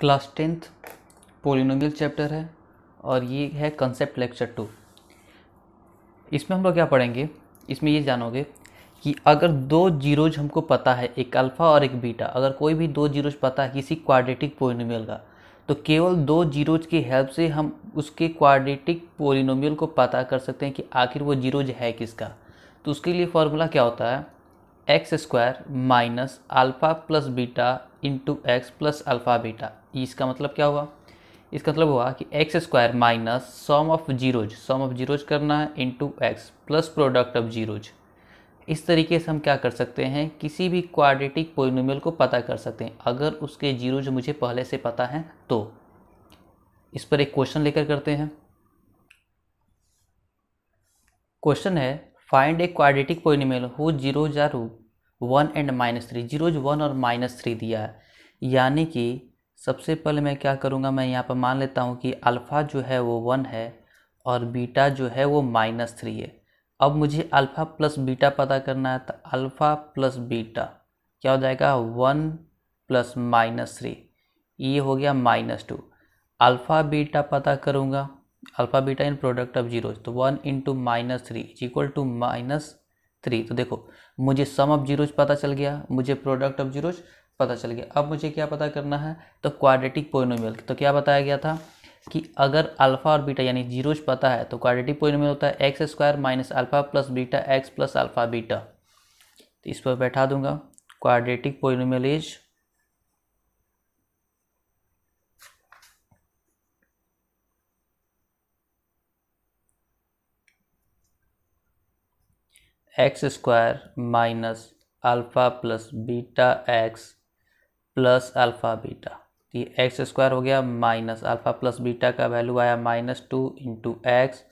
class tenth polynomial chapter है और ये है कंसेप्ट लेक्चर टू इसमें हम लोग क्या पढ़ेंगे इसमें ये जानोगे कि अगर दो जीरोज हमको पता है एक अल्फ़ा और एक बीटा अगर कोई भी दो जीरोज पता है किसी क्वाड्रेटिक पोलिनोमियल का तो केवल दो जीरोज की हेल्प से हम उसके क्वाड्रेटिक पोलिनोमियल को पता कर सकते हैं कि आखिर वो जीरोज है किसका तो उसके लिए फॉर्मूला क्या होता है x square minus alpha plus beta into x plus alpha beta इसका मतलब क्या हुआ इसका मतलब हुआ कि x square minus sum of zeros sum of zeros करना है into x plus product of zeros इस तरीके से हम क्या कर सकते हैं किसी भी क्वाड्रेटिक पोलिनोमियल को पता कर सकते हैं अगर उसके जीरोज मुझे पहले से पता है तो इस पर एक क्वेश्चन लेकर करते हैं क्वेश्चन है फाइंड ए क्वाड्रेटिक पोलिनिमल हो zeros are one and minus three zeros one और माइनस थ्री दिया है यानी कि सबसे पहले मैं क्या करूँगा मैं यहाँ पर मान लेता हूँ कि अल्फ़ा जो है वो वन है और बीटा जो है वो माइनस थ्री है अब मुझे अल्फ़ा प्लस बीटा पता करना है तो अल्फ़ा प्लस बीटा क्या हो जाएगा वन प्लस माइनस थ्री ये हो गया माइनस टू अल्फ़ा बीटा पता करूँगा अल्फ़ा बीटा इन प्रोडक्ट ऑफ जीरोज तो one into minus three is equal to minus three तो देखो मुझे सम ऑफ जीरोज पता चल गया मुझे प्रोडक्ट ऑफ जीरोज पता चल गया अब मुझे क्या पता करना है तो क्वाड्रेटिक पोइनोमियल तो क्या बताया गया था कि अगर अल्फ़ा और बीटा यानी जीरोज पता है तो क्वाड्रेटिक पोइनोमियल होता है x square minus alpha plus beta x plus alpha beta तो इस पर बैठा दूंगा quadratic polynomial is x square minus alpha plus beta x plus alpha beta तो ये एक्स स्क्वायर हो गया माइनस अल्फ़ा प्लस बीटा का वैल्यू आया माइनस टू इंटू एक्स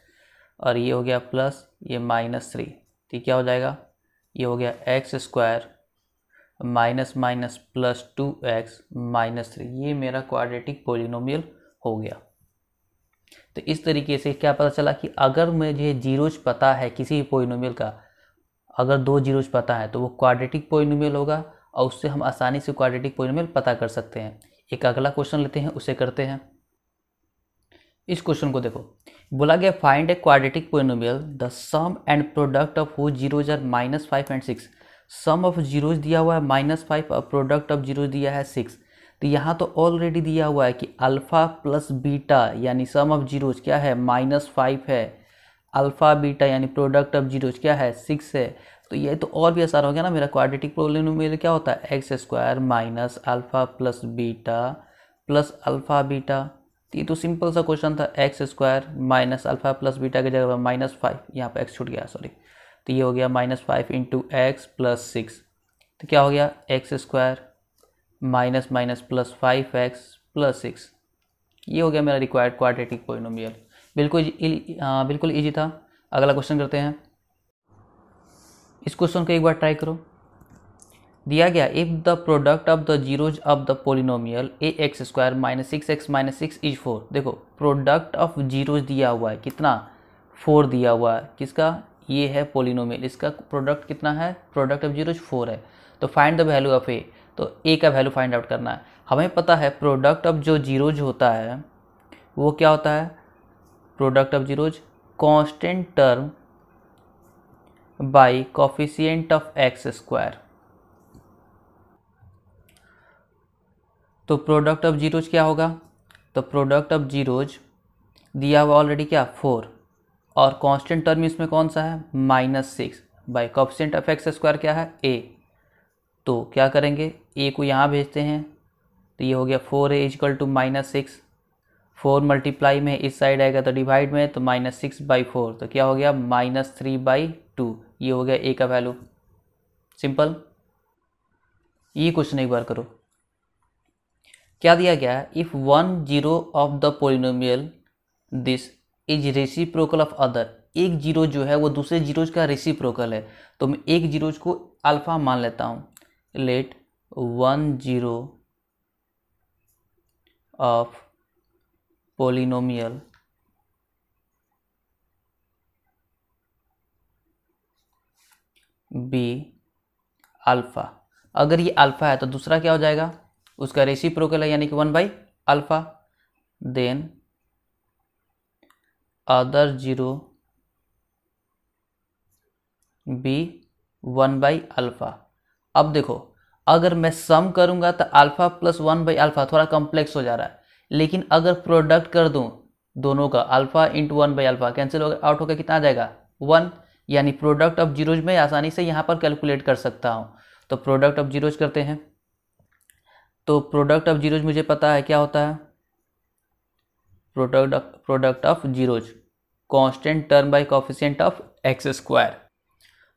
और ये हो गया प्लस ये माइनस थ्री तो क्या हो जाएगा ये हो गया x square minus minus plus two x minus three ये मेरा क्वाड्रेटिक पोलिनोमियल हो गया तो इस तरीके से क्या पता चला कि अगर मुझे जीरोज पता है किसी भी पोलिनोमियल का अगर दो जीरोज पता है तो वो क्वाड्रेटिक पोइनोमियल होगा और उससे हम आसानी से क्वाड्रेटिक पोइनोमियल पता कर सकते हैं एक अगला क्वेश्चन लेते हैं उसे करते हैं इस क्वेश्चन को देखो बोला गया find a quadratic polynomial the sum and product of whose zeros are minus five and six sum of zeros दिया हुआ है माइनस फाइव और प्रोडक्ट ऑफ जीरोज दिया है सिक्स तो यहाँ तो ऑलरेडी दिया हुआ है कि अल्फ़ा प्लस बीटा यानी सम ऑफ जीरोज क्या है माइनस फाइव है अल्फ़ा बीटा यानी प्रोडक्ट ऑफ जीरोज क्या है सिक्स है तो ये तो और भी आसान हो गया ना मेरा क्वाड्रेटिक प्रॉब्लम में क्या होता है x square minus alpha plus beta plus alpha beta तो ये तो सिंपल सा क्वेश्चन था x square minus alpha plus beta की जगह पर माइनस फाइव यहाँ पर एक्स छूट गया सॉरी तो ये हो गया minus five into x plus six तो क्या हो गया x square minus minus plus five x plus six ये हो गया मेरा रिक्वायर्ड क्वाड्रेटिक पोलिनोमियल बिल्कुल बिल्कुल ईजी था अगला क्वेश्चन करते हैं इस क्वेश्चन को एक बार ट्राई करो दिया गया if the product of the zeros of the polynomial a x square minus six x minus six is four देखो प्रोडक्ट ऑफ जीरोज दिया हुआ है कितना फोर दिया हुआ है किसका ये है पोलिनोमियल इसका प्रोडक्ट कितना है प्रोडक्ट ऑफ जीरोज फोर है तो find the value of a तो ए का वैल्यू फाइंड आउट करना है हमें पता है प्रोडक्ट ऑफ जो जीरोज होता है वो क्या होता है product of zeros constant term by coefficient of x square तो प्रोडक्ट ऑफ जीरोज क्या होगा तो प्रोडक्ट ऑफ जीरोज दिया हुआ ऑलरेडी क्या फोर और कांस्टेंट टर्म इसमें कौन सा है minus six by coefficient of x square क्या है ए तो क्या करेंगे ए को यहाँ भेजते हैं तो ये हो गया four a is equal to minus six four multiply में इस साइड आएगा तो डिवाइड में तो माइनस सिक्स बाई फोर तो क्या हो गया माइनस थ्री बाई टू ये हो गया ए का वैल्यू सिंपल ये क्वेश्चन एक बार करो क्या दिया गया if one zero of the polynomial this is reciprocal of other एक जीरो जो है वो दूसरे जीरोज का रेसिप्रोकल है तो मैं एक जीरोज को अल्फा मान लेता हूँ let one zero of polynomial be alpha अगर ये अल्फ़ा है तो दूसरा क्या हो जाएगा उसका प्रोकल है यानी कि one by alpha then other zero be one by alpha अब देखो अगर मैं सम करूंगा तो alpha plus one by alpha थोड़ा कॉम्प्लेक्स हो जा रहा है लेकिन अगर प्रोडक्ट कर दूँ दोनों का alpha into one by alpha cancel हो आउट होकर कितना आ जाएगा वन यानी प्रोडक्ट ऑफ जीरोज में आसानी से यहाँ पर कैलकुलेट कर सकता हूँ तो प्रोडक्ट ऑफ जीरोज करते हैं तो प्रोडक्ट ऑफ जीरोज मुझे पता है क्या होता है product product of zeros constant term by coefficient of x square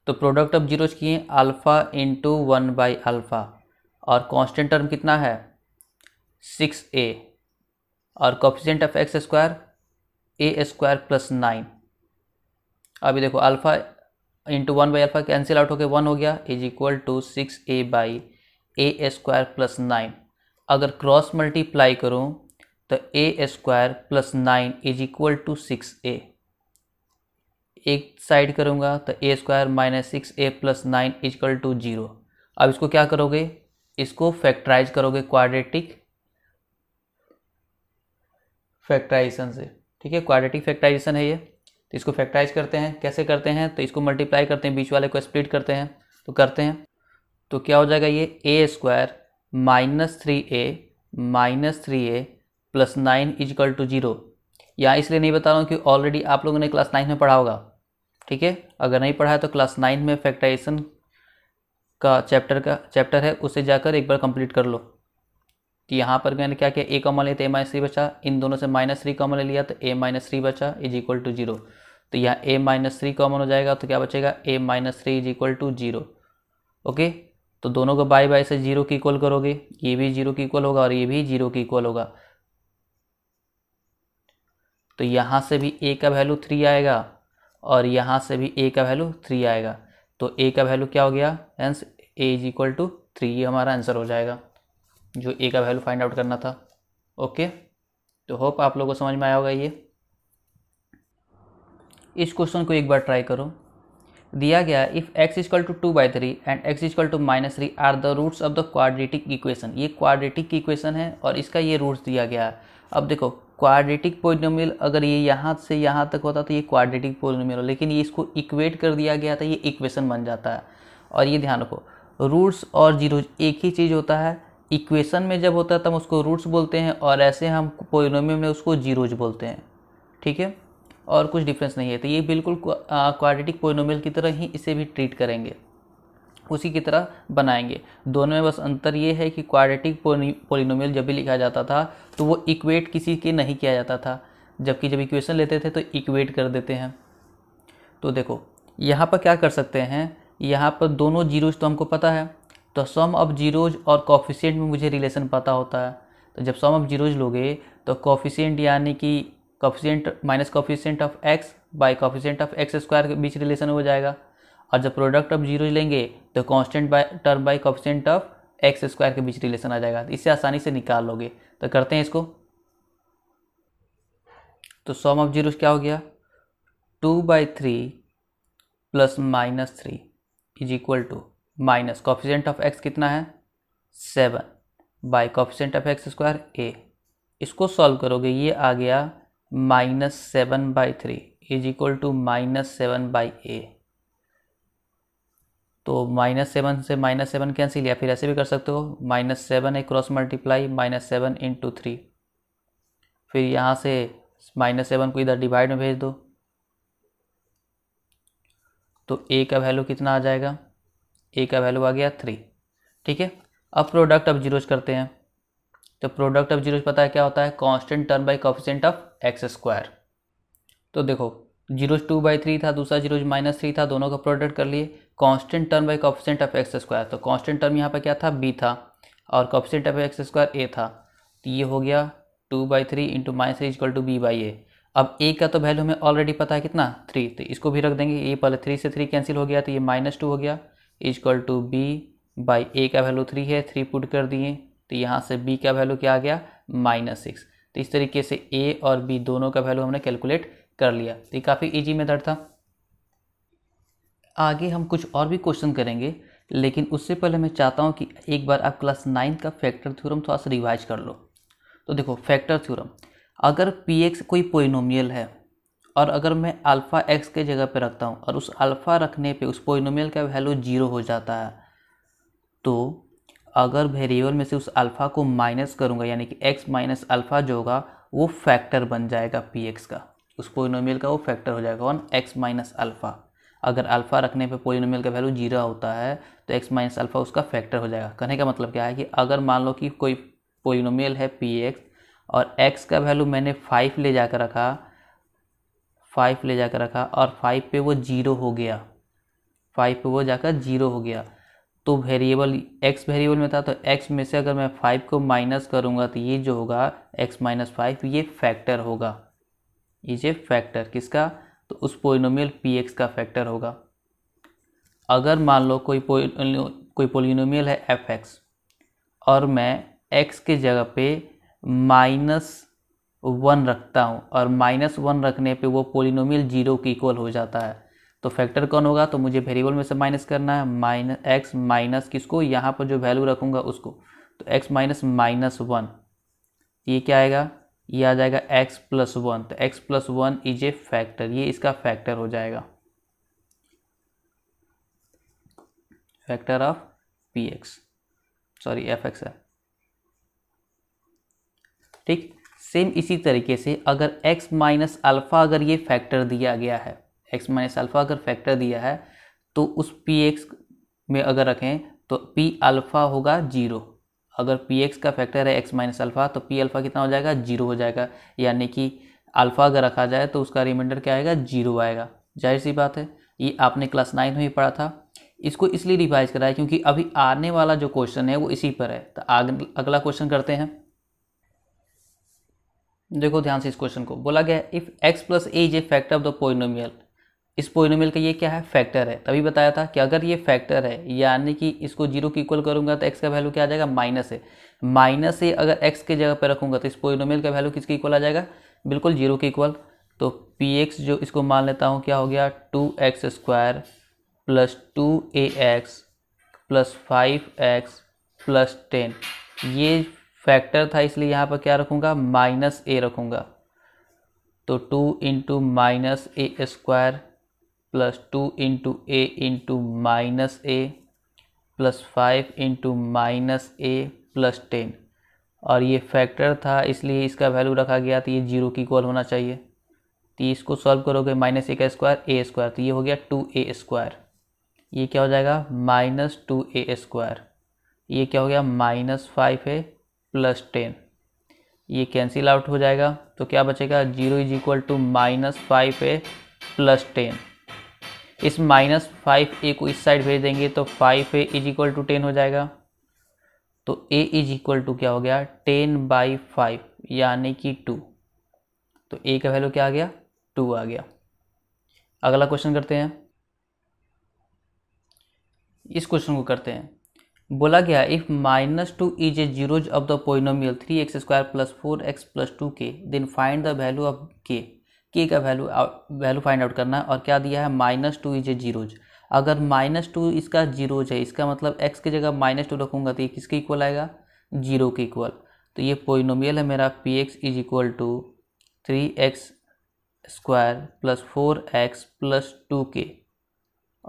तो प्रोडक्ट ऑफ जीरोज किए alpha into one by alpha और कॉन्स्टेंट टर्म कितना है सिक्स ए और coefficient of x square a square plus nine अभी देखो alpha into one by alpha cancel out होकर one हो गया is equal to six a by a square plus nine अगर क्रॉस मल्टीप्लाई करूँ तो a square plus nine is equal to six a एक side करूँगा तो a square minus six a plus nine is equal to zero अब इसको क्या करोगे इसको फैक्टराइज करोगे क्वाड्रेटिक फैक्टराइजेशन से ठीक है क्वाड्रेटिक फैक्टराइजेशन है ये तो इसको फैक्टराइज करते हैं कैसे करते हैं तो इसको मल्टीप्लाई करते हैं बीच वाले को स्प्लिट करते हैं तो करते हैं तो क्या हो जाएगा ये a square minus three a minus three a plus nine is equal to zero यहाँ इसलिए नहीं बता रहा हूँ कि ऑलरेडी आप लोगों ने क्लास नाइन में पढ़ा होगा ठीक है अगर नहीं पढ़ा है तो क्लास नाइन में फैक्टराइजेशन का चैप्टर का चैप्टर है उसे जाकर एक बार कंप्लीट कर लो तो यहाँ पर मैंने क्या किया ए कॉमन तो ए माइनस थ्री बचा इन दोनों से माइनस थ्री कॉमन ले लिया तो ए माइनस थ्री बचा इज इक्वल टू जीरो तो यहाँ ए माइनस थ्री कॉमन हो जाएगा तो क्या बचेगा a minus three is equal to zero okay तो दोनों को बाय बाय से जीरो की इक्वल करोगे ये भी जीरो की इक्वल होगा और ये भी जीरो की इक्वल होगा तो यहाँ से भी ए का वैल्यू थ्री आएगा और यहाँ से भी ए का वैल्यू थ्री आएगा तो ए का वैल्यू क्या हो गया hence a is equal to three ये हमारा आंसर हो जाएगा जो ए का वैल्यू फाइंड आउट करना था ओके तो होप आप लोगों को समझ में आया होगा ये इस क्वेश्चन को एक बार ट्राई करो दिया गया if x is equal to two by three and x is equal to minus three are the roots of the quadratic equation ये क्वाड्रेटिक इक्वेशन है और इसका ये रूट्स दिया गया है अब देखो क्वाड्रेटिक पोजनोमिल अगर ये यहाँ से यहाँ तक होता तो ये क्वाड्रेटिक पोलिनोमियल हो लेकिन ये इसको इक्वेट कर दिया गया था ये इक्वेशन बन जाता है और ये ध्यान रखो रूट्स और जीरोज एक ही चीज़ होता है इक्वेशन में जब होता है तब उसको रूट्स बोलते हैं और ऐसे हम पोलिनोमियम में उसको जीरोज बोलते हैं ठीक है और कुछ डिफरेंस नहीं है तो ये बिल्कुल क्वाड्रेटिक पोइनोमियल की तरह ही इसे भी ट्रीट करेंगे उसी की तरह बनाएंगे दोनों में बस अंतर ये है कि क्वाड्रेटिक पोलिनोमियल जब भी लिखा जाता था तो वो इक्वेट किसी के नहीं किया जाता था जबकि जब इक्वेशन लेते थे तो इक्वेट कर देते हैं तो देखो यहाँ पर क्या कर सकते हैं यहाँ पर दोनों जीरोज तो हमको पता है तो सम ऑफ जीरोज और कॉफिशियंट में मुझे रिलेशन पता होता है तो जब सम ऑफ जीरोज लोगे तो कॉफिशियंट यानी कि coefficient minus coefficient of x by coefficient of x square के बीच रिलेशन हो जाएगा और जब प्रोडक्ट ऑफ जीरोज लेंगे तो constant by term by coefficient of x square के बीच रिलेशन आ जाएगा इससे आसानी से निकाल लोगे तो करते हैं इसको तो सम ऑफ जीरोज क्या हो गया two by three plus minus three is equal to minus coefficient of x कितना है seven by coefficient of x square a इसको सॉल्व करोगे ये आ गया minus seven by three is equal to minus seven by a तो minus seven से minus seven cancel या फिर ऐसे भी कर सकते हो minus seven a cross multiply minus seven into three फिर यहाँ से माइनस सेवन को इधर डिवाइड में भेज दो तो ए का वैल्यू कितना आ जाएगा ए का वैल्यू आ गया थ्री ठीक है अब प्रोडक्ट ऑफ जीरोज करते हैं तो प्रोडक्ट ऑफ जीरोज पता है क्या होता है constant term by coefficient of x square तो देखो जीरोज टू बाई थ्री था दूसरा जीरोज माइनस थ्री था दोनों का प्रोडक्ट कर लिए constant term by coefficient of x square तो कॉन्स्टेंट टर्म यहाँ पर क्या था बी था और coefficient of x square a था तो ये हो गया two by three into minus three equal to b by a अब ए का तो वैल्यू हमें ऑलरेडी पता है कितना थ्री तो इसको भी रख देंगे ए पहले थ्री से थ्री कैंसिल हो गया तो ये माइनस टू हो गया is equal to b by a का वैल्यू थ्री है थ्री पुट कर दिए तो यहाँ से बी का वैल्यू क्या आ गया माइनस सिक्स तो इस तरीके से ए और बी दोनों का वैल्यू हमने कैलकुलेट कर लिया तो ये काफ़ी ईजी मेथड था आगे हम कुछ और भी क्वेश्चन करेंगे लेकिन उससे पहले मैं चाहता हूँ कि एक बार आप क्लास नाइन्थ का फैक्टर थ्योरम थोड़ा सा रिवाइज कर लो तो देखो फैक्टर थ्योरम अगर पी एक्स कोई पोइनोमियल है और अगर मैं अल्फ़ा एक्स के जगह पे रखता हूँ और उस अल्फ़ा रखने पे उस पोइनोमियल का वैल्यू जीरो हो जाता है तो अगर वेरिएबल में से उस अल्फ़ा को माइनस करूँगा यानी कि एक्स माइनस अल्फ़ा जो होगा वो फैक्टर बन जाएगा पी एक्स का उस पोइनोमियल का वो फैक्टर हो जाएगा ऑन एक्स माइनस अल्फ़ा अगर अल्फ़ा रखने पे पोइनोमियल का वैल्यू जीरो होता है तो एक्स माइनस अल्फ़ा उसका फैक्टर हो जाएगा कहने का मतलब क्या है कि अगर मान लो कि कोई पोइनोमियल है पी एक्स और एक्स का वैल्यू मैंने फाइव ले जाकर रखा फाइव ले जाकर रखा और फाइव पे वो जीरो हो गया फाइव पे वो जाकर जीरो हो गया तो वेरिएबल एक्स वेरिएबल में था तो एक्स में से अगर मैं फाइव को माइनस करूँगा तो ये जो होगा एक्स माइनस फाइव ये फैक्टर होगा ये जो फैक्टर किसका तो उस पोलिनोमियल पी एक्स का फैक्टर होगा अगर मान लो कोई कोई पोलिनोमियल है एफ एक्स और मैं एक्स के जगह पे माइनस वन रखता हूँ और माइनस वन रखने पे वो पोलिनोमियल जीरो के इक्वल हो जाता है तो फैक्टर कौन होगा तो मुझे वेरिएबल में से माइनस करना है माइनस एक्स माइनस किसको यहाँ पर जो वैल्यू रखूँगा उसको तो एक्स माइनस माइनस वन ये क्या आएगा ये आ जाएगा एक्स प्लस वन तो x plus one is a factor ये इसका फैक्टर हो जाएगा factor of p x sorry f x है ठीक सेम इसी तरीके से अगर x माइनस अल्फ़ा अगर ये फैक्टर दिया गया है x माइनस अल्फ़ा अगर फैक्टर दिया है तो उस पी एक्स में अगर रखें तो पी अल्फ़ा होगा जीरो अगर पी एक्स का फैक्टर है एक्स माइनस अल्फ़ा तो पी अल्फ़ा कितना हो जाएगा जीरो हो जाएगा यानी कि अल्फ़ा अगर रखा जाए तो उसका रिमाइंडर क्या आएगा जीरो आएगा जाहिर सी बात है ये आपने क्लास नाइन में ही पढ़ा था इसको इसलिए रिवाइज कराया क्योंकि अभी आने वाला जो क्वेश्चन है वो इसी पर है तो अगला क्वेश्चन करते हैं देखो ध्यान से इस क्वेश्चन को बोला गया है if x plus a is a factor of the polynomial इस पोइनोमियल का ये क्या है फैक्टर है तभी बताया था कि अगर ये फैक्टर है यानी कि इसको जीरो की इक्वल करूंगा तो एक्स का वैल्यू क्या आ जाएगा माइनस है माइनस ए अगर एक्स के जगह पर रखूंगा तो इस पोइनोमियल का वैल्यू किसके इक्वल आ जाएगा बिल्कुल जीरो के इक्वल तो पी एक्स जो इसको मान लेता हूँ क्या हो गया two x square plus two a x plus five x plus ten ये फैक्टर था इसलिए यहाँ पर क्या रखूँगा माइनस ए रखूँगा तो two into minus a square plus two into a into minus a plus five into minus a plus ten और ये फैक्टर था इसलिए इसका वैल्यू रखा गया तो ये जीरो की इक्वल होना चाहिए तो इसको सॉल्व करोगे माइनस ए का स्क्वायर ए स्क्वायर तो ये हो गया टू ए स्क्वायर ये क्या हो जाएगा माइनस टू ए स्क्वायर ये क्या हो गया माइनस फाइव है प्लस टेन ये कैंसिल आउट हो जाएगा तो क्या बचेगा zero is equal to minus five a plus ten इस माइनस फाइव ए को इस साइड भेज देंगे तो five a is equal to ten हो जाएगा तो ए इज इक्वल टू क्या हो गया टेन बाई फाइव यानी कि टू तो ए का वैल्यू क्या आ गया टू आ गया अगला क्वेश्चन करते हैं इस क्वेश्चन को करते हैं बोला गया if minus two is a zeros of the polynomial three x square plus four x plus two k then find the value of k k का वैल्यू वैल्यू फाइंड आउट करना है और क्या दिया है minus two is a zeros अगर minus two इसका zeros है इसका मतलब एक्स की जगह माइनस टू रखूंगा तो ये किसके इक्वल आएगा जीरो के इक्वल तो ये पोइनोमियल है मेरा p x is equal to three x square plus four x plus two k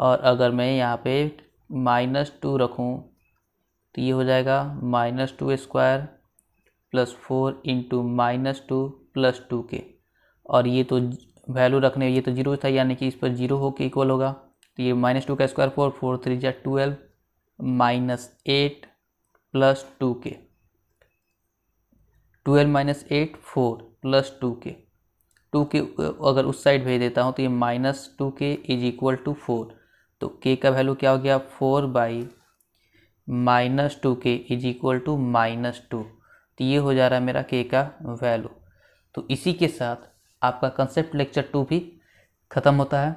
और अगर मैं यहाँ पे माइनस टू रखूँ तो ये हो जाएगा minus two square plus four into minus two plus two k और ये तो वैल्यू रखने ये तो जीरो था यानी कि इस पर जीरो हो के इक्वल होगा तो ये माइनस टू का स्क्वायर फोर फोर थ्री जै twelve minus eight plus two k twelve minus eight four plus two k two k अगर उस साइड भेज देता हूँ तो ये minus two k is equal to four तो के का वैल्यू क्या हो गया four by minus two k is equal to minus two तो ये हो जा रहा है मेरा के का वैल्यू तो इसी के साथ आपका कंसेप्ट लेक्चर टू भी ख़त्म होता है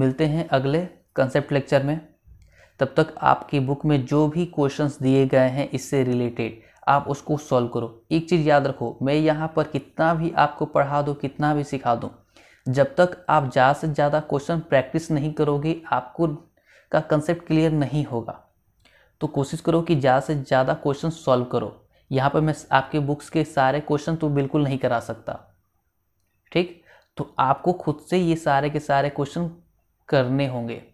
मिलते हैं अगले कंसेप्ट लेक्चर में तब तक आपकी बुक में जो भी क्वेश्चंस दिए गए हैं इससे रिलेटेड आप उसको सॉल्व करो एक चीज़ याद रखो मैं यहाँ पर कितना भी आपको पढ़ा दूँ कितना भी सिखा दूँ जब तक आप ज़्यादा से ज़्यादा क्वेश्चन प्रैक्टिस नहीं करोगे आपको का कंसेप्ट क्लियर नहीं होगा तो कोशिश करो कि ज़्यादा से ज़्यादा क्वेश्चन सॉल्व करो यहाँ पर मैं आपके बुक्स के सारे क्वेश्चन तो बिल्कुल नहीं करा सकता ठीक तो आपको खुद से ये सारे के सारे क्वेश्चन करने होंगे